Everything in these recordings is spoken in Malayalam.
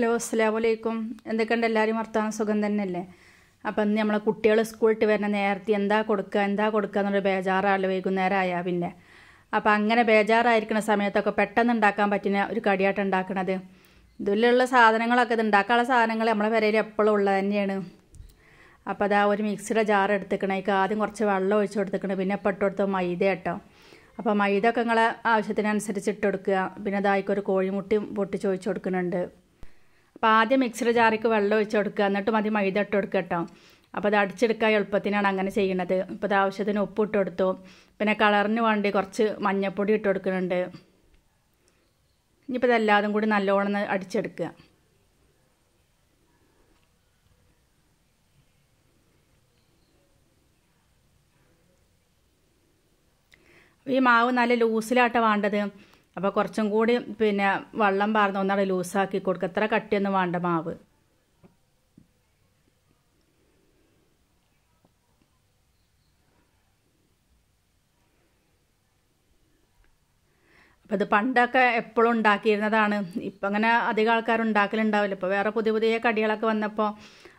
ഹലോ അസ്സാം വലൈക്കും എന്തൊക്കെയുണ്ട് എല്ലാവരും വർത്താനം സുഖം തന്നെയല്ലേ അപ്പം ഇന്ന് നമ്മളെ കുട്ടികൾ സ്കൂളിട്ട് വരുന്ന നേരത്തെ എന്താ കൊടുക്കുക എന്താ കൊടുക്കുക എന്നൊരു ബേജാറാണല്ലോ വൈകുന്നേരം ആയാൽ പിന്നെ അപ്പം അങ്ങനെ ബേജാറായിരിക്കുന്ന സമയത്തൊക്കെ പെട്ടെന്ന് ഉണ്ടാക്കാൻ പറ്റുന്ന ഒരു കടിയായിട്ട് ഉണ്ടാക്കണത് ഇതിലുള്ള സാധനങ്ങളൊക്കെ ഇത് ഉണ്ടാക്കാനുള്ള സാധനങ്ങൾ നമ്മളെ പെരയിൽ എപ്പോഴും ഉള്ളത് തന്നെയാണ് അപ്പോൾ അതാ ഒരു മിക്സിയുടെ ജാർ എടുത്തേക്കണേക്ക് ആദ്യം കുറച്ച് വെള്ളം ഒഴിച്ച് കൊടുത്തേക്കണേ പിന്നെ പെട്ടെടുത്ത് മൈദ കേട്ടോ അപ്പോൾ മൈദ ഒക്കെ നിങ്ങളെ ആവശ്യത്തിനനുസരിച്ച് ഇട്ട് പിന്നെ അതായിക്കൊരു കോഴിമുട്ടി പൊട്ടിച്ച് ഒഴിച്ച് കൊടുക്കുന്നുണ്ട് അപ്പോൾ ആദ്യം മിക്സർ ജാറിക്ക് വെള്ളം ഒഴിച്ച് കൊടുക്കുക എന്നിട്ട് മതി മൈദ ഇട്ട് കൊടുക്കുക കേട്ടോ അപ്പോൾ അത് അടിച്ചെടുക്കാൻ എളുപ്പത്തിനാണ് അങ്ങനെ ചെയ്യണത് ഇപ്പോൾ അത് ആവശ്യത്തിന് ഉപ്പ് ഇട്ട് കൊടുത്തു പിന്നെ കളറിന് വേണ്ടി കുറച്ച് മഞ്ഞൾപ്പൊടി ഇട്ട് കൊടുക്കുന്നുണ്ട് ഇനിയിപ്പോൾ ഇതെല്ലാതും കൂടി നല്ലോണം അടിച്ചെടുക്കുക ഈ മാവ് നല്ല ലൂസിലാട്ട വേണ്ടത് അപ്പോൾ കുറച്ചും കൂടി പിന്നെ വെള്ളം പാർന്ന് ഒന്നാടെ ലൂസാക്കി കൊടുക്കുക എത്ര കട്ടിയൊന്നും വേണ്ട മാവ് അപ്പം ഇത് പണ്ടൊക്കെ എപ്പോഴും ഉണ്ടാക്കിയിരുന്നതാണ് ഇപ്പം അങ്ങനെ അധികം ആൾക്കാർ ഉണ്ടാക്കലുണ്ടാവില്ല ഇപ്പോൾ വേറെ പുതിയ പുതിയ കടികളൊക്കെ വന്നപ്പോൾ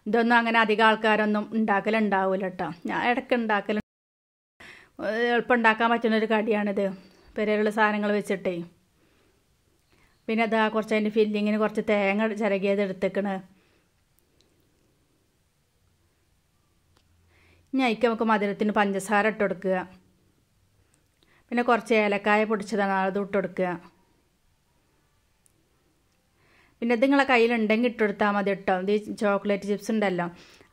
ഇതൊന്നും അങ്ങനെ അധികം ആൾക്കാരൊന്നും ഉണ്ടാക്കലുണ്ടാവില്ല കേട്ടോ ഞാൻ ഇടയ്ക്ക് ഉണ്ടാക്കലുണ്ട് എളുപ്പം ഉണ്ടാക്കാൻ പറ്റുന്നൊരു കടിയാണിത് പെരയുള്ള സാധനങ്ങൾ വെച്ചിട്ടേ പിന്നെ അതാ കുറച്ച് അതിൻ്റെ ഫില്ലിങ്ങിന് കുറച്ച് തേങ്ങ ചിരകിയത് എടുത്തേക്കണ് ഇനി അതിക്ക് നമുക്ക് മധുരത്തിന് പഞ്ചസാര ഇട്ട് കൊടുക്കുക പിന്നെ കുറച്ച് ഏലക്കായ പൊടിച്ചതാണ് അത് ഇട്ട് കൊടുക്കുക പിന്നെ ഇത് നിങ്ങളെ കയ്യിലുണ്ടെങ്കിൽ ഇട്ടുകൊടുത്താൽ മതി കേട്ടോ ഇത് ചോക്ലേറ്റ് ചിപ്സ് ഉണ്ടല്ലോ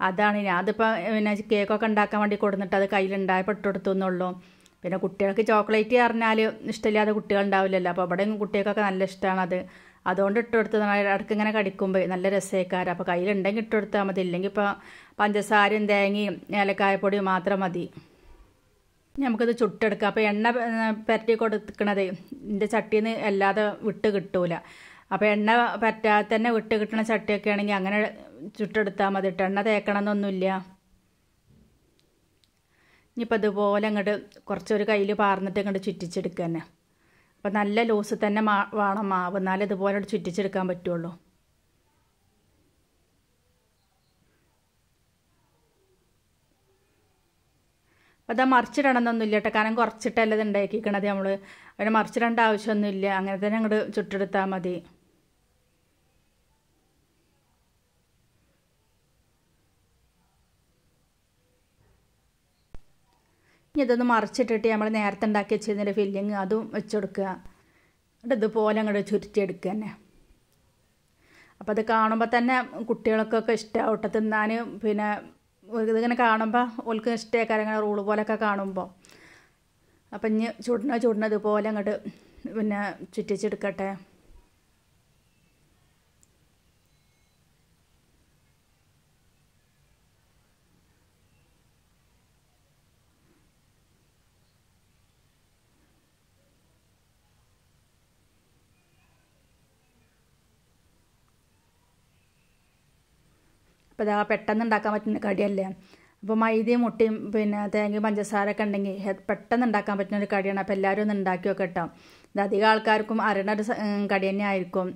അതാണ് ഇനി അതിപ്പോൾ പിന്നെ കേക്കൊക്കെ ഉണ്ടാക്കാൻ വേണ്ടി കൊടുത്തിട്ട് അത് കയ്യിലുണ്ടായപ്പോൾ ഇട്ടുകൊടുത്തു എന്നുള്ളൂ പിന്നെ കുട്ടികൾക്ക് ചോക്ലേറ്റ് പറഞ്ഞാൽ ഇഷ്ടമില്ലാതെ കുട്ടികളുണ്ടാവില്ലല്ലോ അപ്പോൾ അവിടെ കുട്ടികൾക്കൊക്കെ നല്ല ഇഷ്ടമാണ് അത് അതുകൊണ്ട് ഇട്ട് ഇടയ്ക്ക് ഇങ്ങനെ കടിക്കുമ്പോൾ നല്ല രസേക്കാരം അപ്പോൾ കയ്യിലുണ്ടെങ്കിൽ ഇട്ട് മതി ഇല്ലെങ്കിൽ ഇപ്പോൾ പഞ്ചസാരയും തേങ്ങയും ഏലക്കായപ്പൊടിയും മാത്രം മതി നമുക്കിത് ചുട്ടെടുക്കാം അപ്പോൾ എണ്ണ പരട്ടി കൊടുക്കണത് എൻ്റെ ചട്ടിയിൽ നിന്ന് അല്ലാതെ വിട്ട് കിട്ടൂല അപ്പോൾ എണ്ണ പറ്റാതെ തന്നെ വിട്ട് കിട്ടുന്ന ചട്ടിയൊക്കെ ആണെങ്കിൽ അങ്ങനെ ചുട്ടെടുത്താൽ മതി എണ്ണ തേക്കണമെന്നൊന്നുമില്ല ഇനിയിപ്പോൾ അതുപോലെ അങ്ങോട്ട് കുറച്ചൊരു കയ്യിൽ പാർന്നിട്ട് അങ്ങോട്ട് ചുറ്റിച്ചെടുക്കുക തന്നെ അപ്പോൾ നല്ല ലൂസ് തന്നെ മാ വേണം മാവ് എന്നാലേ ഇതുപോലെ ചുറ്റിച്ചെടുക്കാൻ പറ്റുള്ളൂ അപ്പം അത് മറിച്ചിടണമെന്നൊന്നുമില്ല കേട്ടോ കാരണം കുറച്ചിട്ടല്ലത് ഉണ്ടാക്കിക്കണത് നമ്മൾ അതിനെ മറിച്ചിടേണ്ട ആവശ്യമൊന്നുമില്ല അങ്ങനെ തന്നെ അങ്ങോട്ട് ചുട്ടെടുത്താൽ മതി ഇനി ഇതൊന്ന് മറിച്ചിട്ടിട്ട് നമ്മൾ നേരത്തെ ഉണ്ടാക്കി വെച്ചതിൻ്റെ ഫില്ലിങ് അതും വെച്ചെടുക്കുക എന്നിട്ട് ഇതുപോലെ അങ്ങോട്ട് ചുരുട്ടിയെടുക്കുക തന്നെ അപ്പോൾ അത് കാണുമ്പോൾ തന്നെ കുട്ടികൾക്കൊക്കെ ഇഷ്ടമാവട്ടെ തിന്നാൻ പിന്നെ ഇതിങ്ങനെ കാണുമ്പോൾ ഓൾക്ക് ഇഷ്ടമാക്കാരം ഇങ്ങനെ റൂള് പോലെയൊക്കെ കാണുമ്പോൾ അപ്പം ഇനി ചുടണ ചുടണ ഇതുപോലെ അങ്ങോട്ട് പിന്നെ ചുറ്റിച്ചെടുക്കട്ടെ ഇപ്പം ഇതാ പെട്ടെന്ന് ഉണ്ടാക്കാൻ പറ്റുന്ന കടിയല്ലേ അപ്പോൾ മൈദയും മുട്ടയും പിന്നെ തേങ്ങയും പഞ്ചസാരൊക്കെ ഉണ്ടെങ്കിൽ പെട്ടെന്ന് ഉണ്ടാക്കാൻ പറ്റുന്ന ഒരു കടിയാണ് അപ്പോൾ എല്ലാവരും ഒന്ന് ഉണ്ടാക്കി നോക്കെ കേട്ടോ ഇത് അധികം ആൾക്കാർക്കും അറിയണ ഒരു കടി തന്നെ ആയിരിക്കും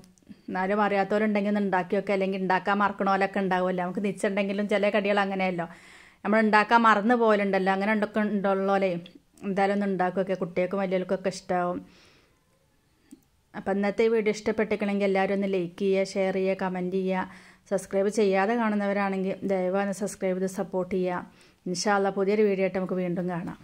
എന്നാലും അറിയാത്തവരുണ്ടെങ്കിൽ ഒന്ന് ഉണ്ടാക്കി വെക്കുക അല്ലെങ്കിൽ ഉണ്ടാക്കാൻ മറക്കണോലൊക്കെ ഉണ്ടാവുമല്ലോ നമുക്ക് നിച്ചുണ്ടെങ്കിലും ചില കടികൾ അങ്ങനെയല്ലോ നമ്മൾ ഉണ്ടാക്കാൻ മറന്നു പോലുണ്ടല്ലോ അങ്ങനെ ഉണ്ടൊക്കെ ഉണ്ടുള്ളോലേ എന്തായാലും ഒന്ന് ഉണ്ടാക്കുകയൊക്കെ കുട്ടികൾക്കും വലിയവർക്കൊക്കെ ഇഷ്ടമാവും അപ്പം ഇന്നത്തെ വീഡിയോ ഇഷ്ടപ്പെട്ടിരിക്കണമെങ്കിൽ എല്ലാവരും ഒന്ന് ലൈക്ക് ചെയ്യുക ഷെയർ ചെയ്യുക കമൻറ്റ് ചെയ്യുക സബ്സ്ക്രൈബ് ചെയ്യാതെ കാണുന്നവരാണെങ്കിൽ ദയവായി സബ്സ്ക്രൈബ് ചെയ്ത് സപ്പോർട്ട് ചെയ്യുക ഇൻഷാല്ല പുതിയൊരു വീഡിയോ ആയിട്ട് നമുക്ക് വീണ്ടും കാണാം